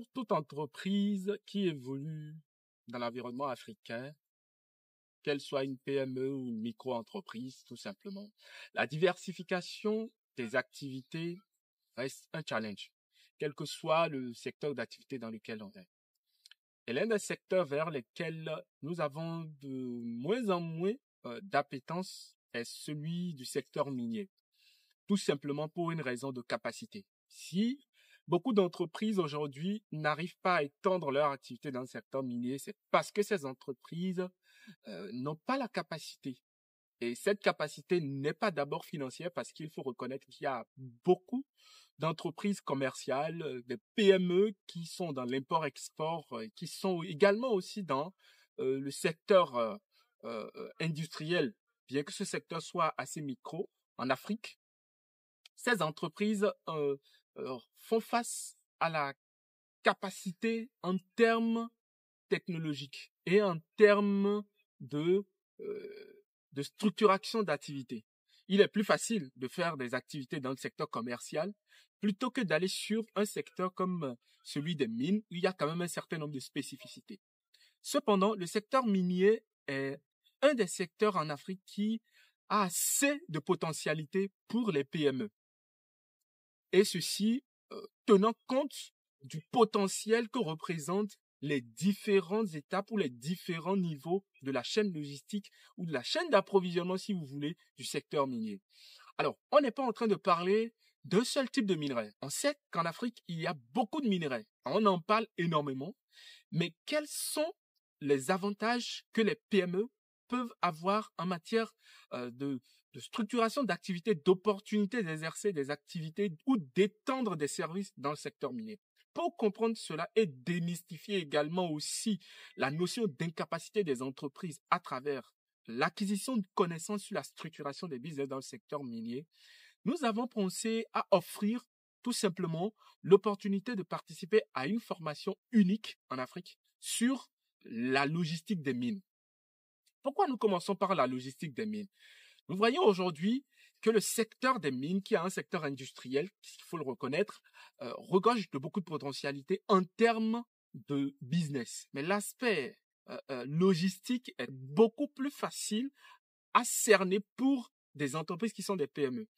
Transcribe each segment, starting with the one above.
pour toute entreprise qui évolue dans l'environnement africain, qu'elle soit une PME ou une micro-entreprise, tout simplement. La diversification des activités reste un challenge, quel que soit le secteur d'activité dans lequel on est. Et l'un des secteurs vers lesquels nous avons de moins en moins euh, d'appétence est celui du secteur minier, tout simplement pour une raison de capacité. Si Beaucoup d'entreprises aujourd'hui n'arrivent pas à étendre leur activité dans le secteur minier, c'est parce que ces entreprises euh, n'ont pas la capacité. Et cette capacité n'est pas d'abord financière parce qu'il faut reconnaître qu'il y a beaucoup d'entreprises commerciales, euh, des PME qui sont dans l'import-export, euh, qui sont également aussi dans le secteur industriel, bien que ce secteur soit assez micro en Afrique. Ces entreprises euh, font face à la capacité en termes technologiques et en termes euh, de structuration d'activité. Il est plus facile de faire des activités dans le secteur commercial plutôt que d'aller sur un secteur comme euh, celui des mines où il y a quand même un certain nombre de spécificités. Cependant, le secteur minier est un des secteurs en Afrique qui a assez de potentialité pour les PME et ceci euh, tenant compte du potentiel que représentent les différentes étapes ou les différents niveaux de la chaîne logistique ou de la chaîne d'approvisionnement, si vous voulez, du secteur minier. Alors, on n'est pas en train de parler d'un seul type de minerai. On sait qu'en Afrique, il y a beaucoup de minerais. On en parle énormément. Mais quels sont les avantages que les PME peuvent avoir en matière euh, de de structuration d'activités, d'opportunités d'exercer des activités ou d'étendre des services dans le secteur minier. Pour comprendre cela et démystifier également aussi la notion d'incapacité des entreprises à travers l'acquisition de connaissances sur la structuration des business dans le secteur minier, nous avons pensé à offrir tout simplement l'opportunité de participer à une formation unique en Afrique sur la logistique des mines. Pourquoi nous commençons par la logistique des mines nous voyons aujourd'hui que le secteur des mines, qui est un secteur industriel, il faut le reconnaître, euh, regorge de beaucoup de potentialités en termes de business. Mais l'aspect euh, euh, logistique est beaucoup plus facile à cerner pour des entreprises qui sont des PME.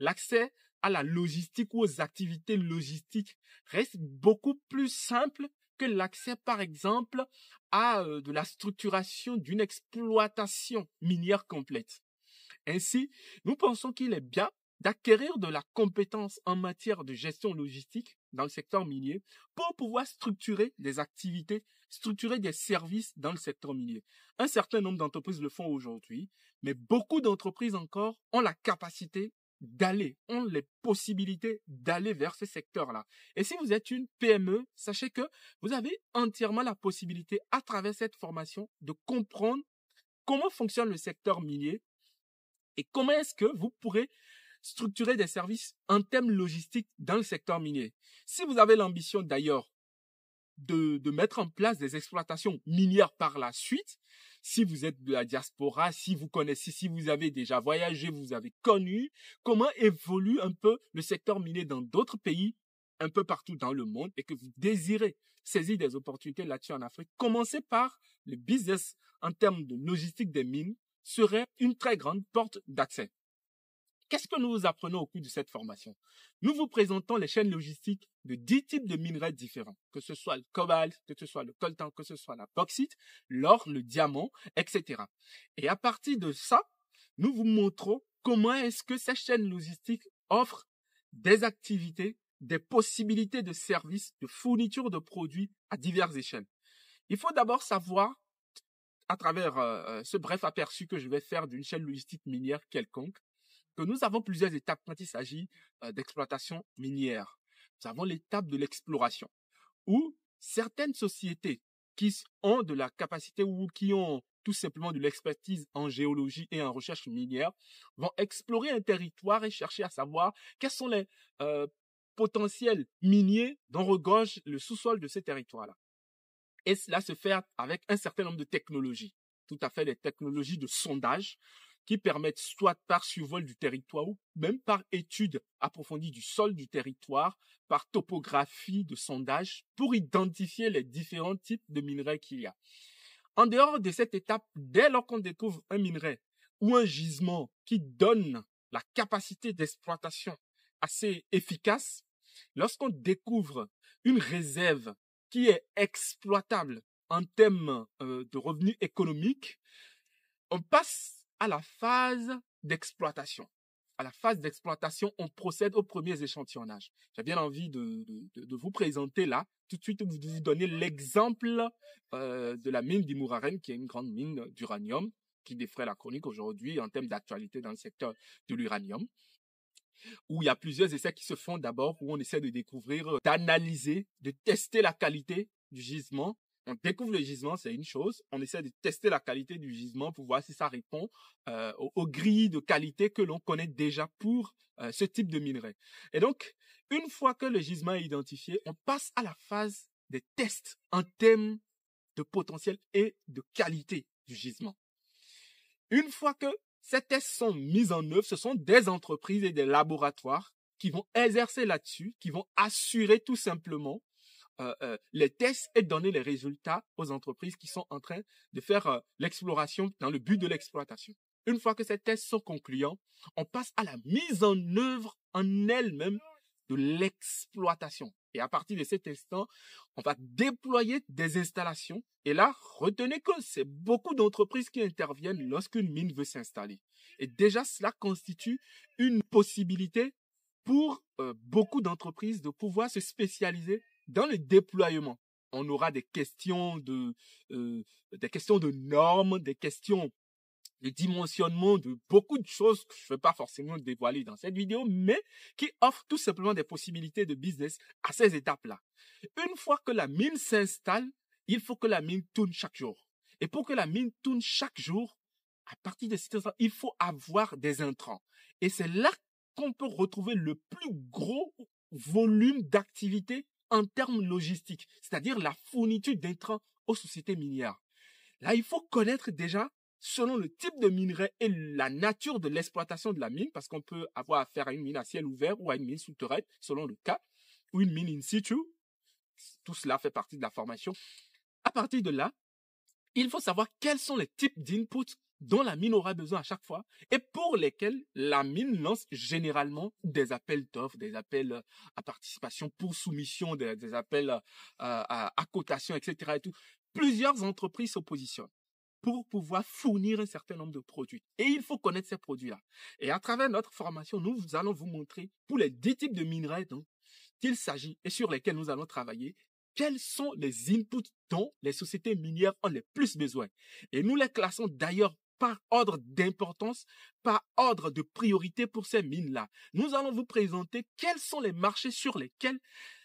L'accès à la logistique ou aux activités logistiques reste beaucoup plus simple que l'accès, par exemple, à de la structuration d'une exploitation minière complète. Ainsi, nous pensons qu'il est bien d'acquérir de la compétence en matière de gestion logistique dans le secteur minier pour pouvoir structurer des activités, structurer des services dans le secteur minier. Un certain nombre d'entreprises le font aujourd'hui, mais beaucoup d'entreprises encore ont la capacité d'aller, ont les possibilités d'aller vers ce secteur-là. Et si vous êtes une PME, sachez que vous avez entièrement la possibilité, à travers cette formation, de comprendre comment fonctionne le secteur minier et comment est-ce que vous pourrez structurer des services en termes logistiques dans le secteur minier Si vous avez l'ambition d'ailleurs de, de, mettre en place des exploitations minières par la suite. Si vous êtes de la diaspora, si vous connaissez, si vous avez déjà voyagé, vous avez connu comment évolue un peu le secteur minier dans d'autres pays, un peu partout dans le monde, et que vous désirez saisir des opportunités là-dessus en Afrique, commencez par le business en termes de logistique des mines serait une très grande porte d'accès. Qu'est-ce que nous vous apprenons au cours de cette formation Nous vous présentons les chaînes logistiques de dix types de minerais différents, que ce soit le cobalt, que ce soit le coltan, que ce soit la bauxite, l'or, le diamant, etc. Et à partir de ça, nous vous montrons comment est-ce que ces chaînes logistiques offrent des activités, des possibilités de services, de fourniture de produits à diverses échelles. Il faut d'abord savoir à travers euh, euh, ce bref aperçu que je vais faire d'une chaîne logistique minière quelconque, que nous avons plusieurs étapes quand il s'agit euh, d'exploitation minière. Nous avons l'étape de l'exploration, où certaines sociétés qui ont de la capacité ou qui ont tout simplement de l'expertise en géologie et en recherche minière vont explorer un territoire et chercher à savoir quels sont les potentiels miniers dont regorge le sous-sol de ces territoires-là. Et cela se fait avec un certain nombre de technologies, tout à fait des technologies de sondage qui permettent soit par survol du territoire ou même par étude approfondie du sol du territoire, par topographie de sondage, pour identifier les différents types de minerais qu'il y a. En dehors de cette étape, dès lors qu'on découvre un minerai ou un gisement qui donne la capacité d'exploitation assez efficace, lorsqu'on découvre une réserve qui est exploitable en termes euh, de revenus économiques, on passe à la phase d'exploitation. À la phase d'exploitation, on procède aux premiers échantillonnages. J'ai bien envie de, vous présenter là, tout de suite, vous, vous donner l'exemple euh, de la mine d'Imouraren, qui est une grande mine d'uranium, qui défrait la chronique aujourd'hui en termes d'actualité dans le secteur de l'uranium où il y a plusieurs essais qui se font d'abord, où on essaie de découvrir, euh, d'analyser, de tester la qualité du gisement. On découvre le gisement, c'est une chose. On essaie de tester la qualité du gisement pour voir si ça répond euh, aux, grilles de qualité que l'on connaît déjà pour euh, ce type de minerai. Et donc, une fois que le gisement est identifié, on passe à la phase des tests en termes de potentiel et de qualité du gisement. Une fois que ces tests sont mis en œuvre, ce sont des entreprises et des laboratoires qui vont exercer là-dessus, qui vont assurer tout simplement euh, euh, les tests et donner les résultats aux entreprises qui sont en train de faire euh, l'exploration dans le but de l'exploitation. Une fois que ces tests sont concluants, on passe à la mise en œuvre en elle-même de l'exploitation. Et à partir de cet instant, on va déployer des installations. Et là, retenez que c'est beaucoup d'entreprises qui interviennent lorsqu'une mine veut s'installer. Et déjà, cela constitue une possibilité pour euh, beaucoup d'entreprises de pouvoir se spécialiser dans le déploiement. On aura des questions de, euh, des questions de normes, des questions le dimensionnement de beaucoup de choses que je ne vais pas forcément dévoiler dans cette vidéo, mais qui offre tout simplement des possibilités de business à ces étapes-là. Une fois que la mine s'installe, il faut que la mine tourne chaque jour. Et pour que la mine tourne chaque jour, à partir de cette il faut avoir des intrants. Et c'est là qu'on peut retrouver le plus gros volume d'activité en termes logistiques, c'est-à-dire la fourniture d'intrants aux sociétés minières. Là, il faut connaître déjà selon le type de minerai et la nature de l'exploitation de la mine, parce qu'on peut avoir affaire à une mine à ciel ouvert ou à une mine souterraine, selon le cas, ou une mine in situ. Tout cela fait partie de la formation. À partir de là, il faut savoir quels sont les types d'inputs dont la mine aura besoin à chaque fois et pour lesquels la mine lance généralement des appels d'offres, des appels euh, à participation pour soumission, des, appels euh, à, cotation, etc. Plusieurs entreprises se positionnent pour pouvoir fournir un certain nombre de produits. Et il faut connaître ces produits-là. Et à travers notre formation, nous allons vous montrer pour les 10 types de minerais dont il s'agit et sur lesquels nous allons travailler, quels sont les inputs dont les sociétés minières ont le plus besoin. Et nous les classons d'ailleurs par ordre d'importance, par ordre de priorité pour ces mines-là. Nous allons vous présenter quels sont les marchés sur lesquels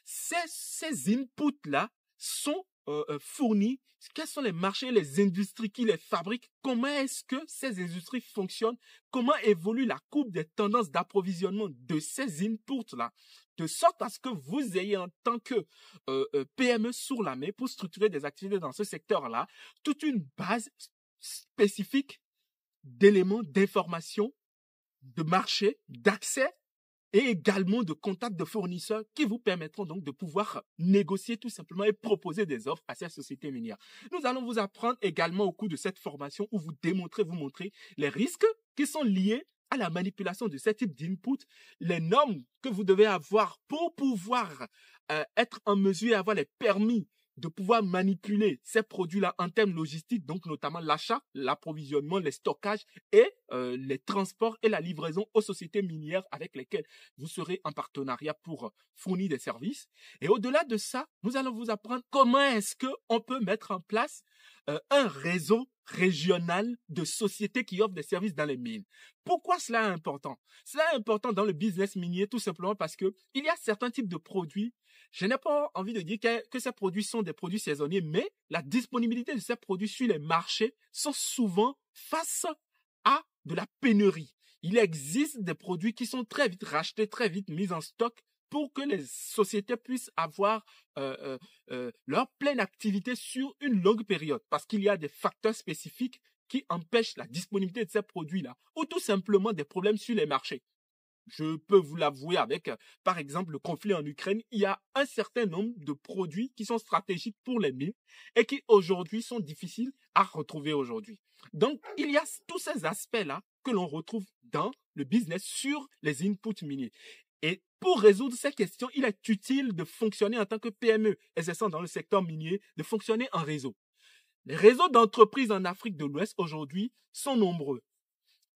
ces, ces inputs-là sont euh, euh, fournis, quels sont les marchés, les industries qui les fabriquent, comment est-ce que ces industries fonctionnent, comment évolue la coupe des tendances d'approvisionnement de ces inputs-là, de sorte à ce que vous ayez en tant que euh, PME sur la main pour structurer des activités dans ce secteur-là, toute une base spécifique d'éléments, d'information, de marché, d'accès et également de contacts de fournisseurs qui vous permettront donc de pouvoir négocier tout simplement et proposer des offres à ces sociétés minières. Nous allons vous apprendre également au cours de cette formation où vous démontrez, vous montrez les risques qui sont liés à la manipulation de ce type d'input, les normes que vous devez avoir pour pouvoir euh, être en mesure d'avoir les permis de pouvoir manipuler ces produits-là en termes logistiques, donc notamment l'achat, l'approvisionnement, les stockages et euh, les transports et la livraison aux sociétés minières avec lesquelles vous serez en partenariat pour fournir des services. Et au-delà de ça, nous allons vous apprendre comment est-ce que peut mettre en place euh, un réseau régional de sociétés qui offrent des services dans les mines. Pourquoi cela est important Cela est important dans le business minier tout simplement parce que il y a certains types de produits je n'ai pas envie de dire que, ces produits sont des produits saisonniers, mais la disponibilité de ces produits sur les marchés sont souvent face à de la pénurie. Il existe des produits qui sont très vite rachetés, très vite mis en stock pour que les sociétés puissent avoir euh, euh, euh, leur pleine activité sur une longue période, parce qu'il y a des facteurs spécifiques qui empêchent la disponibilité de ces produits-là, ou tout simplement des problèmes sur les marchés. Je peux vous l'avouer avec, euh, par exemple, le conflit en Ukraine, il y a un certain nombre de produits qui sont stratégiques pour les mines et qui aujourd'hui sont difficiles à retrouver aujourd'hui. Donc, il y a tous ces aspects-là que l'on retrouve dans le business sur les inputs miniers. Et pour résoudre ces questions, il est utile de fonctionner en tant que PME, sont dans le secteur minier, de fonctionner en réseau. Les réseaux d'entreprises en Afrique de l'Ouest aujourd'hui sont nombreux.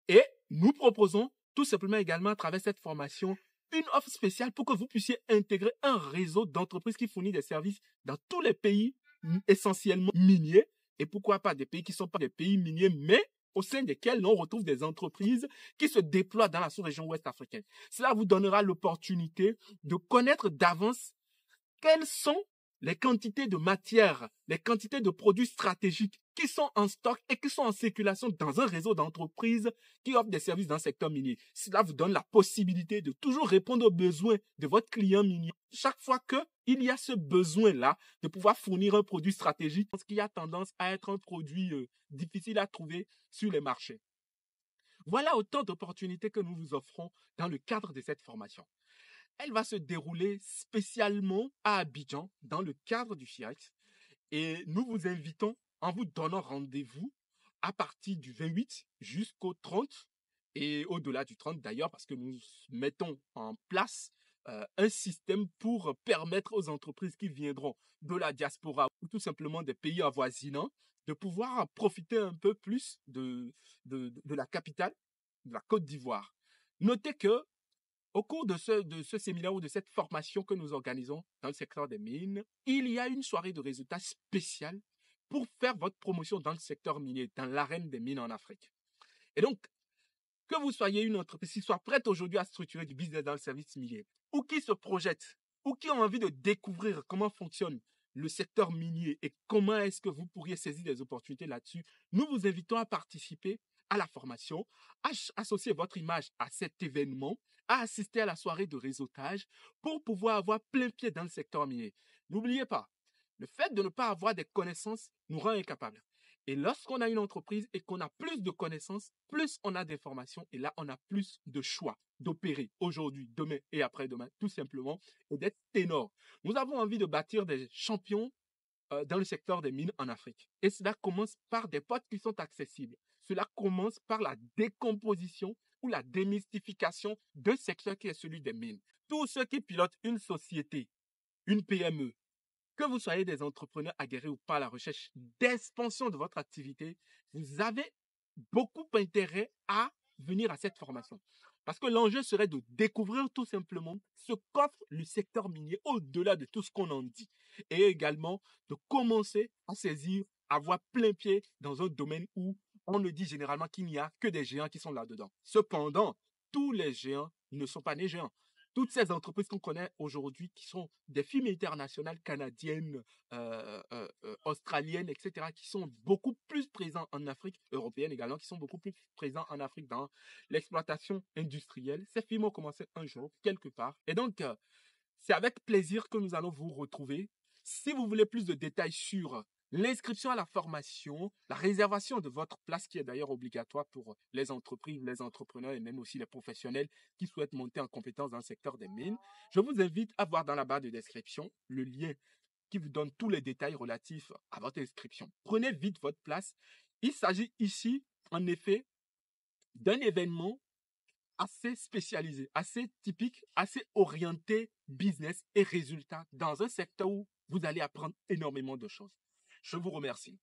Et nous proposons tout simplement également à travers cette formation une offre spéciale pour que vous puissiez intégrer un réseau d'entreprises qui fournit des services dans tous les pays mm, essentiellement miniers et pourquoi pas des pays qui ne sont pas des pays miniers mais au sein desquels on retrouve des entreprises qui se déploient dans la sous-région ouest africaine. Cela vous donnera l'opportunité de connaître d'avance quels sont les quantités de matières, les quantités de produits stratégiques qui sont en stock et qui sont en circulation dans un réseau d'entreprises qui offrent des services dans le secteur minier. Cela vous donne la possibilité de toujours répondre aux besoins de votre client minier. Chaque fois qu'il y a ce besoin-là de pouvoir fournir un produit stratégique, ce qui a tendance à être un produit euh, difficile à trouver sur les marchés. Voilà autant d'opportunités que nous vous offrons dans le cadre de cette formation. Elle va se dérouler spécialement à Abidjan dans le cadre du fiat et nous vous invitons en vous donnant rendez-vous à partir du 28 jusqu'au 30 et au-delà du 30 d'ailleurs parce que nous mettons en place euh, un système pour permettre aux entreprises qui viendront de la diaspora ou tout simplement des pays avoisinants de pouvoir profiter un peu plus de, de la capitale, de la Côte d'Ivoire. Notez que au cours de ce, de séminaire ou de cette formation que nous organisons dans le secteur des mines, il y a une soirée de résultats spéciale pour faire votre promotion dans le secteur minier, dans l'arène des mines en Afrique. Et donc, que vous soyez une entreprise qui soit prête aujourd'hui à structurer du business dans le service minier, ou qui se projette, ou qui a envie de découvrir comment fonctionne le secteur minier et comment est-ce que vous pourriez saisir des opportunités là-dessus, nous vous invitons à participer à la formation, associer votre image à cet événement, à assister à la soirée de réseautage pour pouvoir avoir plein pied dans le secteur minier. N'oubliez pas, le fait de ne pas avoir des connaissances nous rend incapables. Et lorsqu'on a une entreprise et qu'on a plus de connaissances, plus on a des formations et là, on a plus de choix d'opérer aujourd'hui, demain et après-demain, tout simplement, et d'être ténor. Nous avons envie de bâtir des champions euh, dans le secteur des mines en Afrique. Et cela commence par des potes qui sont accessibles. Cela commence par la décomposition ou la démystification d'un secteur qui est celui des mines. Tous ceux qui pilotent une société, une PME, que vous soyez des entrepreneurs aguerris ou pas à la recherche d'expansion de votre activité, vous avez beaucoup intérêt à venir à cette formation. Parce que l'enjeu serait de découvrir tout simplement ce qu'offre le secteur minier au-delà de tout ce qu'on en dit. Et également de commencer à saisir, à voir plein pied dans un domaine où on ne dit généralement qu'il n'y a que des géants qui sont là-dedans. Cependant, tous les géants ne sont pas des géants. Toutes ces entreprises qu'on connaît aujourd'hui, qui sont des firmes internationales canadiennes, euh, euh, euh, australiennes, etc., qui sont beaucoup plus présentes en Afrique, européennes également, qui sont beaucoup plus présentes en Afrique dans l'exploitation industrielle, ces firmes ont commencé un jour, quelque part. Et donc, c'est avec plaisir que nous allons vous retrouver. Si vous voulez plus de détails sur l'inscription à la formation, la réservation de votre place qui est d'ailleurs obligatoire pour euh, les entreprises, les entrepreneurs et même aussi les professionnels qui souhaitent monter en compétence dans le secteur des mines. Je vous invite à voir dans la barre de description le lien qui vous donne tous les détails relatifs à votre inscription. Prenez vite votre place. Il s'agit ici, en effet, d'un événement assez spécialisé, assez typique, assez orienté business et résultats dans un secteur où vous allez apprendre énormément de choses. Je vous remercie.